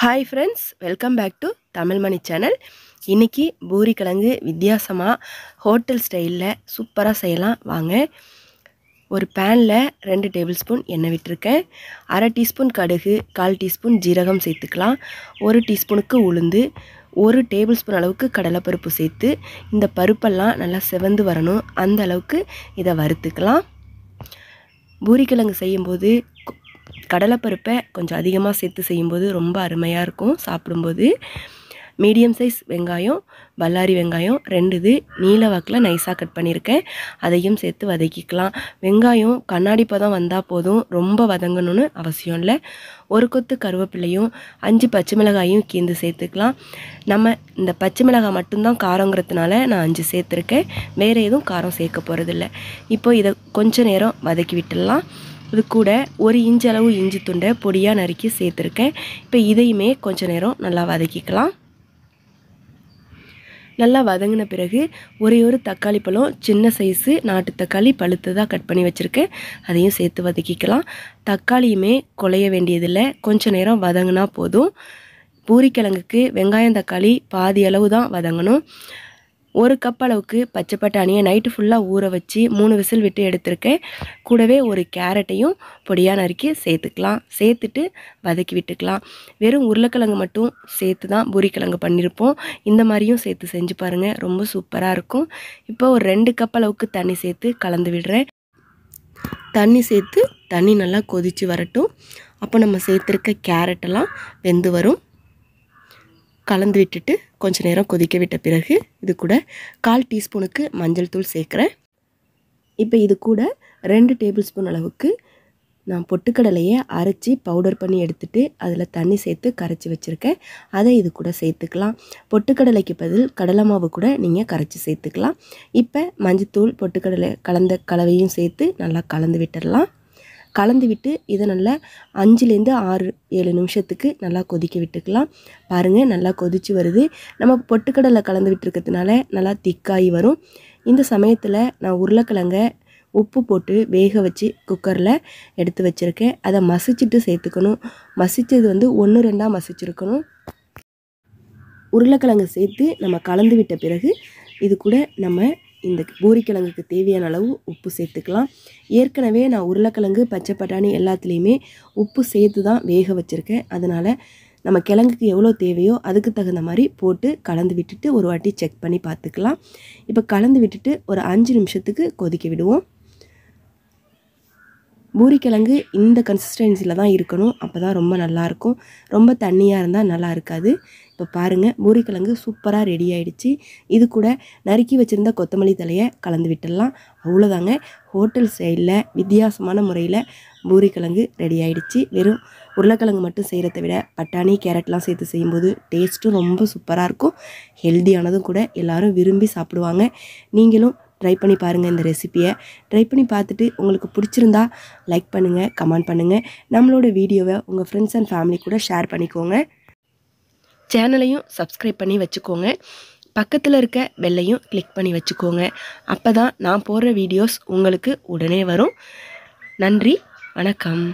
hi friends welcome back to Tamil Mani channel இன்றைக்கி பூரி கிழங்கு வித்தியாசமாக ஹோட்டல் ஸ்டைலில் சூப்பராக செய்யலாம் வாங்க ஒரு பேனில் ரெண்டு டேபிள் ஸ்பூன் எண்ணெய் விட்டுருக்கேன் அரை டீஸ்பூன் கடுகு கால் டீஸ்பூன் ஜீரகம் சேர்த்துக்கலாம் ஒரு டீஸ்பூனுக்கு உளுந்து ஒரு டேபிள் ஸ்பூன் அளவுக்கு கடலைப்பருப்பு சேர்த்து இந்த பருப்பெல்லாம் நல்லா செவந்து வரணும் அந்த அளவுக்கு இதை வறுத்துக்கலாம் பூரிக்கிழங்கு செய்யும்போது கடலைப்பருப்பை கொஞ்சம் அதிகமாக சேர்த்து செய்யும்போது ரொம்ப அருமையாக இருக்கும் சாப்பிடும்போது மீடியம் சைஸ் வெங்காயம் பல்லாரி வெங்காயம் ரெண்டு இது நீல வாக்கில் நைஸாக கட் பண்ணியிருக்கேன் அதையும் சேர்த்து வதக்கிக்கலாம் வெங்காயம் கண்ணாடி பதம் வந்தால் போதும் ரொம்ப வதங்கணும்னு அவசியம் இல்லை ஒரு கொத்து கருவேப்பிலையும் அஞ்சு பச்சை மிளகாயும் கீந்து சேர்த்துக்கலாம் நம்ம இந்த பச்சை மிளகாய் மட்டும்தான் காரங்கிறதுனால நான் அஞ்சு சேர்த்துருக்கேன் வேறு எதுவும் காரம் சேர்க்க போகிறதில்ல இப்போ இதை கொஞ்சம் நேரம் வதக்கி விட்டுடலாம் இது கூட ஒரு இஞ்சி அளவு இஞ்சி துண்டை பொடியாக நறுக்கி சேர்த்துருக்கேன் இப்போ இதையுமே கொஞ்சம் நேரம் நல்லா வதக்கிக்கலாம் நல்லா வதங்கின பிறகு ஒரே ஒரு தக்காளி பழம் சின்ன சைஸு நாட்டு தக்காளி பழுத்ததாக கட் பண்ணி வச்சுருக்கேன் அதையும் சேர்த்து வதக்கிக்கலாம் தக்காளியுமே குலைய வேண்டியதில்லை கொஞ்சம் நேரம் வதங்கினா போதும் பூரிக்கிழங்குக்கு வெங்காயம் தக்காளி பாதி அளவு தான் வதங்கணும் ஒரு கப் அளவுக்கு பச்சை பட்டாணியை நைட்டு ஃபுல்லாக ஊற வச்சு மூணு விசில் விட்டு எடுத்திருக்கேன் கூடவே ஒரு கேரட்டையும் பொடியாக நறுக்கி சேர்த்துக்கலாம் சேர்த்துட்டு வதக்கி விட்டுக்கலாம் வெறும் உருளைக்கிழங்கு மட்டும் சேர்த்து தான் பூரிக்கிழங்கு பண்ணியிருப்போம் இந்த மாதிரியும் சேர்த்து செஞ்சு பாருங்கள் ரொம்ப சூப்பராக இருக்கும் இப்போ ஒரு ரெண்டு கப் அளவுக்கு தண்ணி சேர்த்து கலந்து விடுறேன் தண்ணி சேர்த்து தண்ணி நல்லா கொதித்து வரட்டும் அப்போ நம்ம சேர்த்துருக்க கேரட்டெல்லாம் வெந்து வரும் கலந்து விட்டுட்டு கொஞ்சம் நேரம் கொதிக்க விட்ட பிறகு இது கூட கால் டீஸ்பூனுக்கு மஞ்சள் தூள் சேர்க்குறேன் இப்போ இது கூட ரெண்டு டேபிள் ஸ்பூன் அளவுக்கு நான் பொட்டுக்கடலையை அரைச்சி பவுடர் பண்ணி எடுத்துகிட்டு அதில் தண்ணி சேர்த்து கரைச்சி வச்சுருக்கேன் அதை இது கூட சேர்த்துக்கலாம் பொட்டுக்கடலைக்கு பதில் கடலை மாவு கூட நீங்கள் கரைச்சி சேர்த்துக்கலாம் இப்போ மஞ்சத்தூள் பொட்டுக்கடலை கலந்த கலவையும் சேர்த்து நல்லா கலந்து விட்டுடலாம் கலந்து விட்டு இதை நல்லா அஞ்சுலேருந்து ஆறு ஏழு நிமிஷத்துக்கு நல்லா கொதிக்க விட்டுக்கலாம் பாருங்கள் நல்லா கொதித்து வருது நம்ம பொட்டுக்கடலை கலந்து விட்டுருக்கிறதுனால நல்லா திக்காகி வரும் இந்த சமயத்தில் நான் உருளைக்கிழங்கை உப்பு போட்டு வேக வச்சு குக்கரில் எடுத்து வச்சுருக்கேன் அதை மசிச்சுட்டு சேர்த்துக்கணும் மசித்தது வந்து ஒன்று ரெண்டாக மசிச்சிருக்கணும் உருளைக்கிழங்கு சேர்த்து நம்ம கலந்து விட்ட பிறகு இது கூட நம்ம இந்த பூரிக்கிழங்குக்கு தேவையான அளவு உப்பு சேர்த்துக்கலாம் ஏற்கனவே நான் உருளைக்கிழங்கு பச்சை பட்டாணி எல்லாத்துலேயுமே உப்பு சேர்த்து தான் வேக வச்சுருக்கேன் அதனால் நம்ம கிழங்குக்கு எவ்வளோ தேவையோ அதுக்கு தகுந்த மாதிரி போட்டு கலந்து விட்டுட்டு ஒரு வாட்டி செக் பண்ணி பார்த்துக்கலாம் இப்போ கலந்து விட்டுட்டு ஒரு அஞ்சு நிமிஷத்துக்கு கொதிக்க விடுவோம் பூரிக்கிழங்கு இந்த கன்சிஸ்டன்சியில் தான் இருக்கணும் அப்போ தான் ரொம்ப நல்லாயிருக்கும் ரொம்ப தண்ணியாக இருந்தால் நல்லா இருக்காது இப்போ பாருங்கள் பூரிக்கிழங்கு சூப்பராக ரெடி ஆகிடுச்சு இது கூட நறுக்கி வச்சுருந்த கொத்தமல்லி தலையை கலந்து விட்டுடலாம் அவ்வளோதாங்க ஹோட்டல் ஸ்டைலில் வித்தியாசமான முறையில் பூரிக்கிழங்கு ரெடி ஆகிடுச்சு வெறும் உருளைக்கிழங்கு மட்டும் செய்கிறத விட பட்டாணி கேரட்லாம் சேர்த்து செய்யும்போது டேஸ்ட்டும் ரொம்ப சூப்பராக இருக்கும் ஹெல்த்தியானதும் கூட எல்லோரும் விரும்பி சாப்பிடுவாங்க நீங்களும் ட்ரை பண்ணி பாருங்கள் இந்த ரெசிப்பியை ட்ரை பண்ணி பார்த்துட்டு உங்களுக்கு பிடிச்சிருந்தா லைக் பண்ணுங்கள் கமெண்ட் பண்ணுங்கள் நம்மளோட வீடியோவை உங்கள் ஃப்ரெண்ட்ஸ் அண்ட் ஃபேமிலி கூட ஷேர் பண்ணிக்கோங்க சேனலையும் சப்ஸ்கிரைப் பண்ணி வச்சுக்கோங்க பக்கத்தில் இருக்க பெல்லையும் கிளிக் பண்ணி வச்சுக்கோங்க அப்போ தான் நான் போடுற வீடியோஸ் உங்களுக்கு உடனே வரும் நன்றி வணக்கம்